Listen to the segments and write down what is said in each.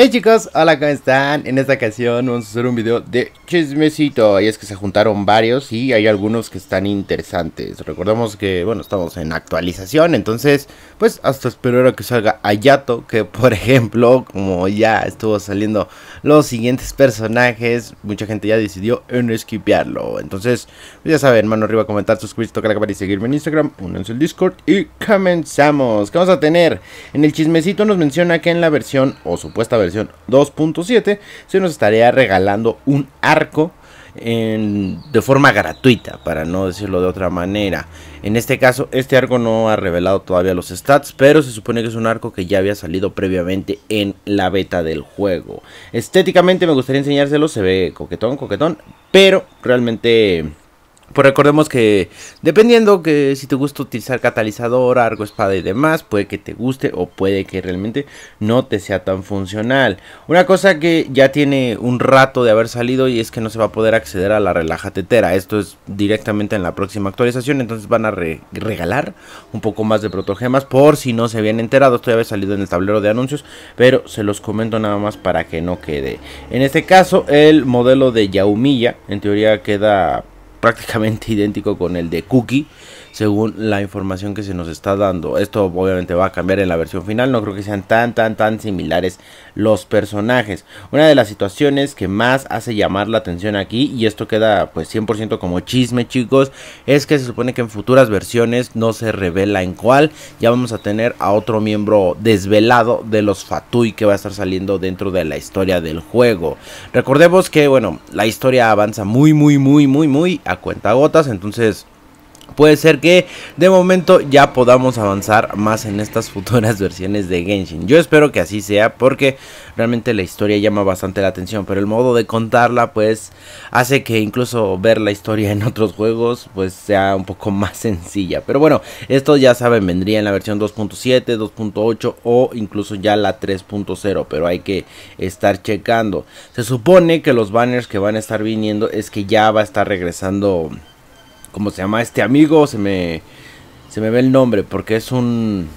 Hey chicos, hola, ¿cómo están? En esta ocasión vamos a hacer un video de chismecito. Ahí es que se juntaron varios y hay algunos que están interesantes. Recordamos que, bueno, estamos en actualización, entonces, pues hasta espero que salga Ayato, que por ejemplo, como ya estuvo saliendo los siguientes personajes, mucha gente ya decidió en esquipearlo. Entonces, pues, ya saben, mano arriba, comentar, suscribirse, tocar la cámara y seguirme en Instagram, únanse al Discord y comenzamos. ¿Qué vamos a tener? En el chismecito nos menciona que en la versión o supuesta versión 2.7, se nos estaría regalando un arco de forma gratuita, para no decirlo de otra manera. En este caso, este arco no ha revelado todavía los stats, pero se supone que es un arco que ya había salido previamente en la beta del juego. Estéticamente me gustaría enseñárselo, se ve coquetón, coquetón, pero realmente pues recordemos que dependiendo que si te gusta utilizar catalizador, arco, espada y demás, puede que te guste o puede que realmente no te sea tan funcional. Una cosa que ya tiene un rato de haber salido y es que no se va a poder acceder a la relaja tetera. Esto es directamente en la próxima actualización, entonces van a regalar un poco más de protogemas por si no se habían enterado. Esto ya había salido en el tablero de anuncios, pero se los comento nada más para que no quede. En este caso, el modelo de Yaumilla en teoría queda prácticamente idéntico con el de Cookie según la información que se nos está dando. Esto obviamente va a cambiar en la versión final, no creo que sean tan tan tan similares los personajes. Una de las situaciones que más hace llamar la atención aquí y esto queda pues 100% como chisme chicos, es que se supone que en futuras versiones no se revela en cuál, ya vamos a tener a otro miembro desvelado de los Fatui que va a estar saliendo dentro de la historia del juego. Recordemos que bueno, la historia avanza muy muy muy muy muy a gotas. entonces puede ser que de momento ya podamos avanzar más en estas futuras versiones de Genshin. Yo espero que así sea porque realmente la historia llama bastante la atención, pero el modo de contarla pues hace que incluso ver la historia en otros juegos pues sea un poco más sencilla. Pero bueno, esto ya saben, vendría en la versión 2.7, 2.8 o incluso ya la 3.0, pero hay que estar checando. Se supone que los banners que van a estar viniendo es que ya va a estar regresando ¿Cómo se llama este amigo? Se me, se me ve el nombre porque es un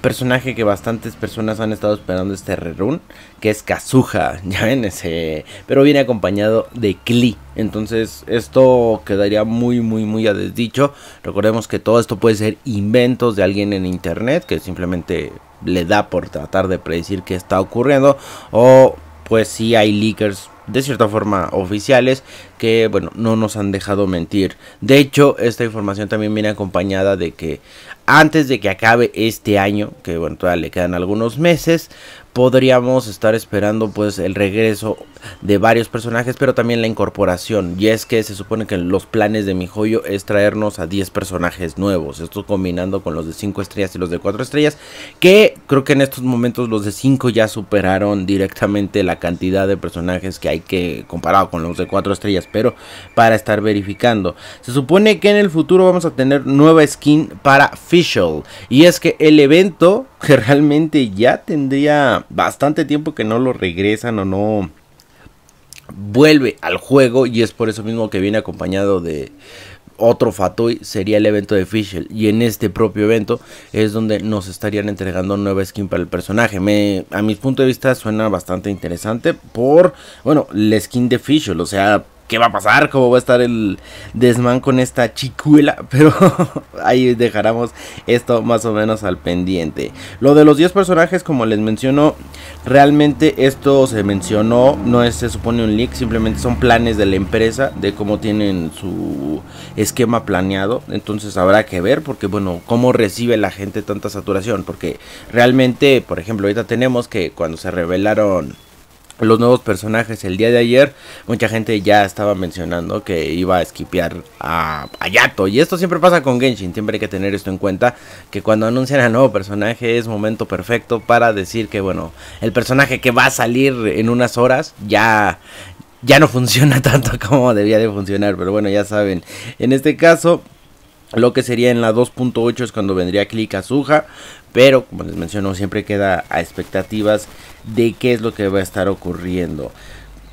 personaje que bastantes personas han estado esperando este rerun, que es Kazuha, ya ven ese, pero viene acompañado de Klee. Entonces, esto quedaría muy muy muy a desdicho. Recordemos que todo esto puede ser inventos de alguien en internet que simplemente le da por tratar de predecir qué está ocurriendo o pues si hay leakers de cierta forma oficiales que bueno, no nos han dejado mentir. De hecho, esta información también viene acompañada de que antes de que acabe este año, que bueno, todavía le quedan algunos meses, podríamos estar esperando pues el regreso de varios personajes, pero también la incorporación. Y es que se supone que los planes de mi joyo es traernos a 10 personajes nuevos. Esto combinando con los de 5 estrellas y los de 4 estrellas, que creo que en estos momentos los de 5 ya superaron directamente la cantidad de personajes que hay que comparado con los de 4 estrellas. Pero para estar verificando. Se supone que en el futuro vamos a tener nueva skin para Fischl. Y es que el evento, que realmente ya tendría bastante tiempo que no lo regresan o no vuelve al juego y es por eso mismo que viene acompañado de otro Fatui sería el evento de Fischl. Y en este propio evento es donde nos estarían entregando nueva skin para el personaje. a mi punto de vista suena bastante interesante por, bueno, la skin de Fischl. O sea, qué va a pasar, cómo va a estar el desmán con esta chicuela, pero ahí dejaremos esto más o menos al pendiente. Lo de los 10 personajes, como les menciono, realmente esto se mencionó, no es, se supone un leak, simplemente son planes de la empresa, de cómo tienen su esquema planeado, entonces habrá que ver, porque bueno, cómo recibe la gente tanta saturación, porque realmente, por ejemplo, ahorita tenemos que cuando se revelaron los nuevos personajes el día de ayer, mucha gente ya estaba mencionando que iba a esquipear a, Yato. Y esto siempre pasa con Genshin, siempre hay que tener esto en cuenta, que cuando anuncian al nuevo personaje es momento perfecto para decir que, bueno, el personaje que va a salir en unas horas ya... Ya no funciona tanto como debía de funcionar, pero bueno, ya saben. En este caso, lo que sería en la 2.8 es cuando vendría Click Azuja. Pero como les menciono, siempre queda a expectativas de qué es lo que va a estar ocurriendo.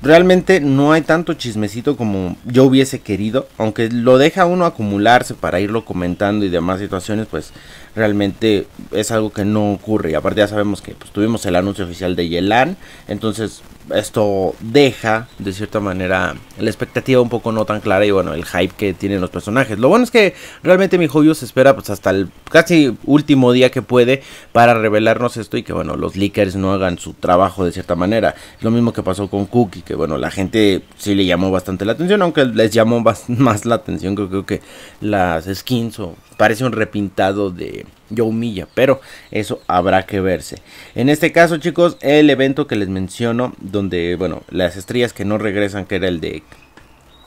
Realmente no hay tanto chismecito como yo hubiese querido, aunque lo deja uno acumularse para irlo comentando y demás situaciones, pues realmente es algo que no ocurre. Y aparte ya sabemos que pues, tuvimos el anuncio oficial de Yelan, entonces esto deja, de cierta manera, la expectativa un poco no tan clara y bueno, el hype que tienen los personajes. Lo bueno es que realmente mi joya se espera pues hasta el casi último día que puede para revelarnos esto y que bueno, los leakers no hagan su trabajo de cierta manera. Lo mismo que pasó con Cookie, que bueno, la gente sí le llamó bastante la atención, aunque les llamó más, la atención, creo, creo que las skins o parece un repintado de yo humilla, pero eso habrá que verse. En este caso, chicos, el evento que les menciono, donde, bueno, las estrellas que no regresan, que era el de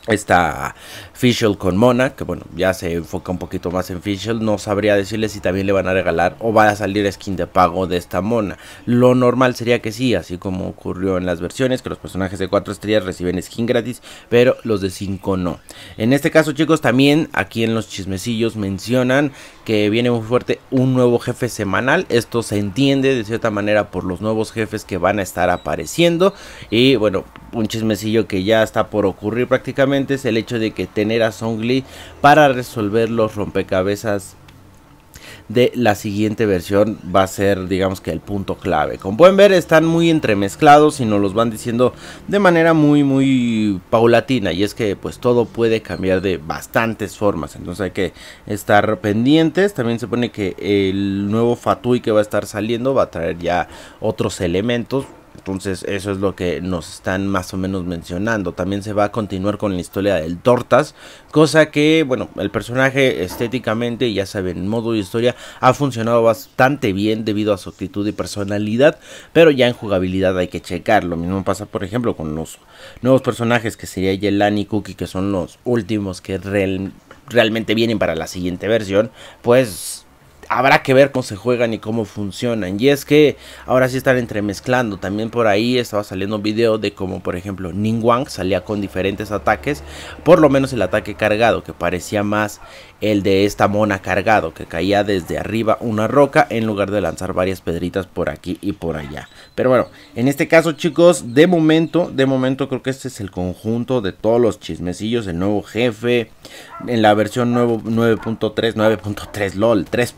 esta Fischl con Mona, que bueno, ya se enfoca un poquito más en Fischl. No sabría decirle si también le van a regalar o va a salir skin de pago de esta Mona. Lo normal sería que sí, así como ocurrió en las versiones, que los personajes de 4 estrellas reciben skin gratis, pero los de 5 no. En este caso, chicos, también aquí en los chismecillos mencionan que viene muy fuerte un nuevo jefe semanal. Esto se entiende de cierta manera por los nuevos jefes que van a estar apareciendo. Y bueno, un chismecillo que ya está por ocurrir prácticamente es el hecho de que tener a Lee para resolver los rompecabezas de la siguiente versión va a ser digamos que el punto clave como pueden ver están muy entremezclados y nos los van diciendo de manera muy muy paulatina y es que pues todo puede cambiar de bastantes formas entonces hay que estar pendientes también se pone que el nuevo fatui que va a estar saliendo va a traer ya otros elementos entonces eso es lo que nos están más o menos mencionando. También se va a continuar con la historia del Tortas, cosa que, bueno, el personaje estéticamente, ya saben, modo de historia ha funcionado bastante bien debido a su actitud y personalidad, pero ya en jugabilidad hay que checar. Lo mismo pasa, por ejemplo, con los nuevos personajes que sería Yelani y Cookie, que son los últimos que realmente vienen para la siguiente versión, pues habrá que ver cómo se juegan y cómo funcionan. Y es que ahora sí están entremezclando. También por ahí estaba saliendo un video de cómo, por ejemplo wang salía con diferentes ataques. Por lo menos el ataque cargado, que parecía más el de esta mona cargado, que caía desde arriba una roca en lugar de lanzar varias pedritas por aquí y por allá. Pero bueno, en este caso chicos, de momento, de momento creo que este es el conjunto de todos los chismecillos, el nuevo jefe, en la versión 9.3, 9.3 LOL, 3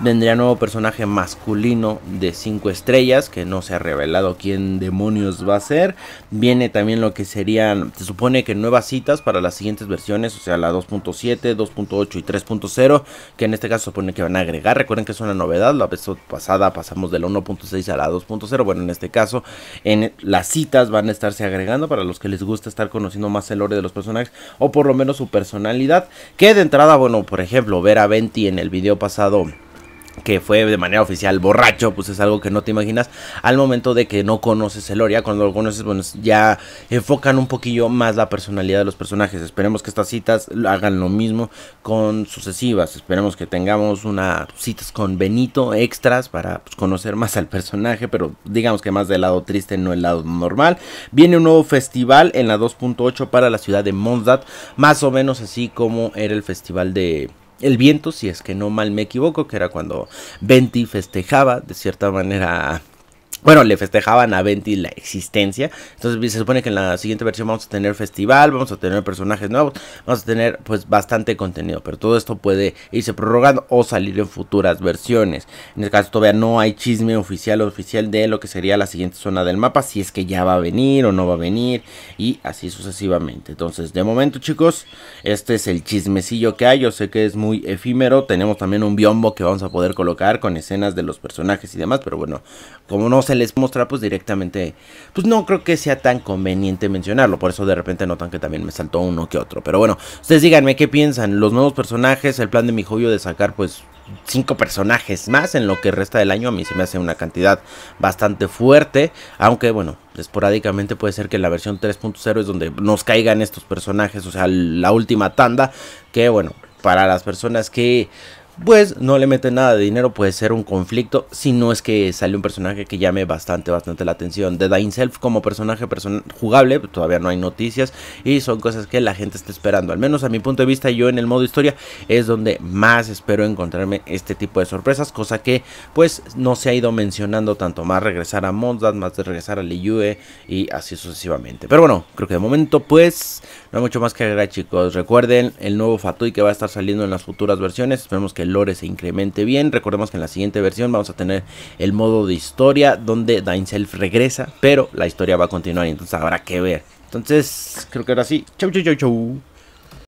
vendría nuevo personaje masculino de 5 estrellas, que no se ha revelado quién demonios va a ser. Viene también lo que serían, se supone que nuevas citas para las siguientes versiones, o sea, la 2.7, 2.8 y 3.0, que en este caso supone que van a agregar. Recuerden que es una novedad, la vez pasada pasamos de la 1.6 a la 2.0, bueno, en este caso, en las citas van a estarse agregando para los que les gusta estar conociendo más el lore de los personajes o por lo menos su personalidad, que de entrada, bueno, por ejemplo, ver a Venti en el video pasado que fue de manera oficial borracho, pues es algo que no te imaginas al momento de que no conoces el oria cuando lo conoces, bueno, ya enfocan un poquillo más la personalidad de los personajes. Esperemos que estas citas hagan lo mismo con sucesivas. Esperemos que tengamos unas citas con Benito extras para pues, conocer más al personaje, pero digamos que más del lado triste, no el lado normal. Viene un nuevo festival en la 2.8 para la ciudad de Mondstadt, más o menos así como era el festival de el viento, si es que no mal me equivoco, que era cuando Venti festejaba de cierta manera bueno, le festejaban a Venti la existencia. Entonces se supone que en la siguiente versión vamos a tener festival, vamos a tener personajes nuevos, vamos a tener pues bastante contenido. Pero todo esto puede irse prorrogando o salir en futuras versiones. En el caso todavía no hay chisme oficial o oficial de lo que sería la siguiente zona del mapa. Si es que ya va a venir o no va a venir. Y así sucesivamente. Entonces de momento chicos, este es el chismecillo que hay. Yo sé que es muy efímero. Tenemos también un biombo que vamos a poder colocar con escenas de los personajes y demás. Pero bueno, como no se les mostra pues directamente, pues no creo que sea tan conveniente mencionarlo, por eso de repente notan que también me saltó uno que otro, pero bueno, ustedes díganme qué piensan, los nuevos personajes, el plan de mi joyo de sacar pues cinco personajes más en lo que resta del año. A mí se me hace una cantidad bastante fuerte. Aunque, bueno, esporádicamente puede ser que la versión 3.0 es donde nos caigan estos personajes. O sea, la última tanda. Que, bueno, para las personas que pues no le meten nada de dinero, puede ser un conflicto, si no es que sale un personaje que llame bastante, bastante la atención. De Dain Self como personaje jugable, todavía no hay noticias y son cosas que la gente está esperando. Al menos a mi punto de vista, yo en el modo historia es donde más espero encontrarme este tipo de sorpresas, cosa que pues no se ha ido mencionando tanto más regresar a Mondstadt, más de regresar a Liyue y así sucesivamente. Pero bueno, creo que de momento pues no hay mucho más que agregar chicos. Recuerden el nuevo Fatui que va a estar saliendo en las futuras versiones, esperemos que lore se incremente bien. Recordemos que en la siguiente versión vamos a tener el modo de historia donde Self regresa, pero la historia va a continuar y entonces habrá que ver. Entonces, creo que ahora sí. Chau, chau, chau, chau.